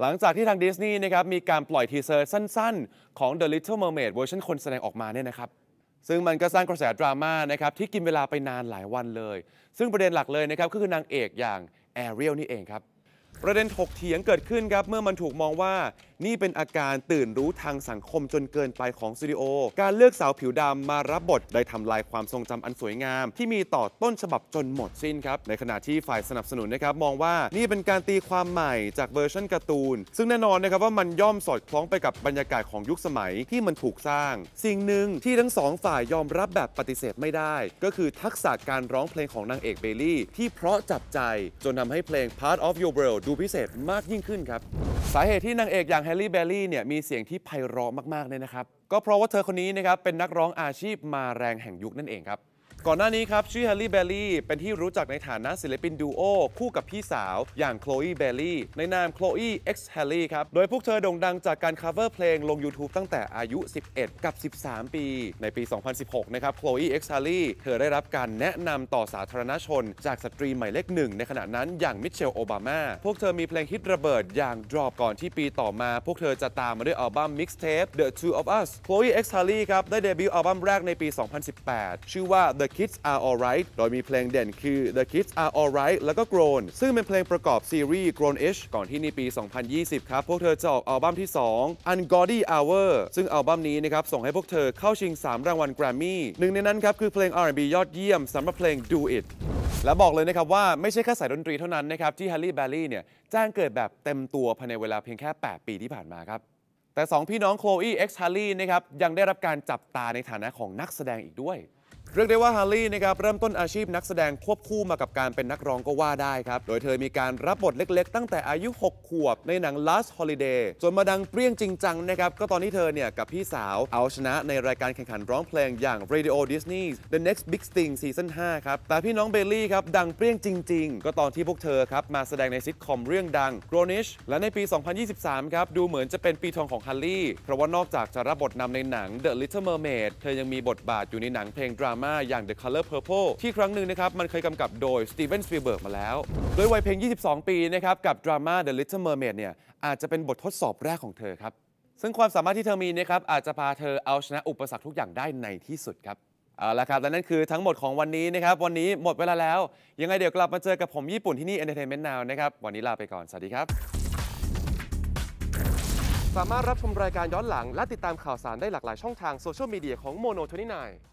หลังจากที่ทางดิสนีย์นะครับมีการปล่อยทีเซอร์สั้นๆ ของ The Little Mermaid เวอร์ชันคนแสดงออกมาเนี่ยนะครับซึ่งมันก็สร้างกระแสดราม่านะครับที่กินเวลาไปนานหลายวันเลย ซึ่งประเด็นหลักเลยนะครับก็คือนางเอกอย่างแอเรียลนี่เองครับประเด็นถกเถียงเกิดขึ้นครับเมื่อมันถูกมองว่า นี่เป็นอาการตื่นรู้ทางสังคมจนเกินไปของสตูดิโอการเลือกสาวผิวดำมารับบท ได้ทำลายความทรงจำอันสวยงาม ที่มีต่อต้นฉบับจนหมดสิ้นครับในขณะที่ฝ่ายสนับสนุนนะครับมองว่านี่เป็นการตีความใหม่จากเวอร์ชันการ์ตูน ซึ่งแน่นอนนะครับว่ามันย่อมสอดคล้องไปกับบรรยากาศของยุคสมัยที่มันถูกสร้าง สิ่งหนึ่งที่ทั้งสองฝ่ายยอมรับแบบปฏิเสธไม่ได้ก็คือทักษะการร้องเพลงของนางเอกเบลลี่ที่เพราะจับใจจนทำให้เพลง Part of Your World ูพิเศษมากยิ่งขึ้นครับ สาเหตุที่นางเอกอย่างแฮร์รี่เบลลี่เนี่ยมีเสียงที่ไพเราะมาก ๆ เลยนะครับ ก็เพราะว่าเธอคนนี้นะครับ เป็นนักร้องอาชีพมาแรงแห่งยุคนั่นเองครับก่อนหน้านี้ครับชื่อแฮร์รี่เบลลี่เป็นที่รู้จักในฐานะศิลปินดูโอ คู่กับพี่สาวอย่างโคลอีเบลลี่ในนามโคลอี X ร์รี่ครับ โดยพวกเธอโด่งดังจากการ cover เพลงลง YouTube ตั้งแต่อายุ 11 กับ 13 ปี ในปี 2016 นะครับโคลอี X ร์รี่เธอได้รับการแนะนำต่อสาธารณชน จากสตรีหมายเลขหนึ่งในขณะนั้นอย่างมิเชลโอบามาพวกเธอมีเพลงฮิตระเบิดอย่าง Drop ก่อนที่ปีต่อมา พวกเธอจะตามมาด้วยอัลบั้ม Mixtape The Two of Us ็กซ์ e X ร์รี่ครับได้เดบิวต์อัลบั้มแรกในปี2018 ชื่อว่า The Kids Are Alright โดยมีเพลงเด่นคือ The Kids Are Alright แล้วก็ Grown ซึ่งเป็นเพลงประกอบซีรีส์ Grown i s H ก่อนที่ในปี 2020 ครับ พวกเธอจะออกอัลบั้มที่ 2 Ungodly Hour ซึ่งอัลบั้มนี้นะครับส่งให้พวกเธอเข้าชิง 3รางวัลแกรมมี่หนึ่งในนั้นครับคือเพลง R&B ยอดเยี่ยม สำหรับเพลง Do It และบอกเลยนะครับว่าไม่ใช่แค่สายดนตรีเท่านั้นนะครับ ที่ฮร์รี่แบลลี่เนี่ยจ้างเกิดแบบเต็มตัวภายในเวลาเพียงแค่ 8 ปีที่ผ่านมาครับแต่ 2พี่น้องโคลอีเอ็กซ์ฮร์ลี่นะครับยังได้รับการจับตาในฐานะของนักแสดงอีกด้วยเรียกได้ว่าฮาร์ลีนะครับเริ่มต้นอาชีพนักแสดงควบคู่มากับการเป็นนักร้องก็ว่าได้ครับ โดยเธอมีการรับบทเล็กๆ ตั้งแต่อายุ 6 ขวบ ในหนัง Last Holiday จนมาดังเปรี้ยงจริงจังนะครับก็ตอนที่เธอเนี่ยกับพี่สาวเอาชนะในรายการแข่งขันร้องเพลงอย่าง Radio Disney The Next Big Thing Season 5 ครับแต่พี่น้องเบลลี่ครับดังเปรี้ยงจริงๆ ก็ตอนที่พวกเธอครับมาแสดงในซิทคอมเรื่องดัง Grownish และในปี 2023 ครับดูเหมือนจะเป็นปีทองของฮาร์ลีเพราะว่านอกจากจะรับบทนำในหนัง The Little Mermaid เธอยังมีบทบาทอยู่ในหนังเพลงดรามาม่าอย่าง The Color Purple ที่ครั้งหนึ่งนะครับมันเคยกำกับโดยสตีเวนสปีเบิร์กมาแล้ว โดยวัยเพียง 22 ปีนะครับกับดราม่า The Little Mermaid เนี่ยอาจจะเป็นบททดสอบแรกของเธอครับ ซึ่งความสามารถที่เธอมีนะครับอาจจะพาเธอเอาชนะอุปสรรคทุกอย่างได้ในที่สุดครับ เอาละครับและนั่นคือทั้งหมดของวันนี้นะครับวันนี้หมดเวลาแล้ว ยังไงเดี๋ยวกลับมาเจอกับผมญี่ปุ่นที่นี่ Entertainment Now นะครับวันนี้ลาไปก่อนสวัสดีครับ สามารถรับชมรายการย้อนหลัง และติดตามข่าวสารได้หลากหลายช่องทางโซเชียลมีเดียของ Mono 29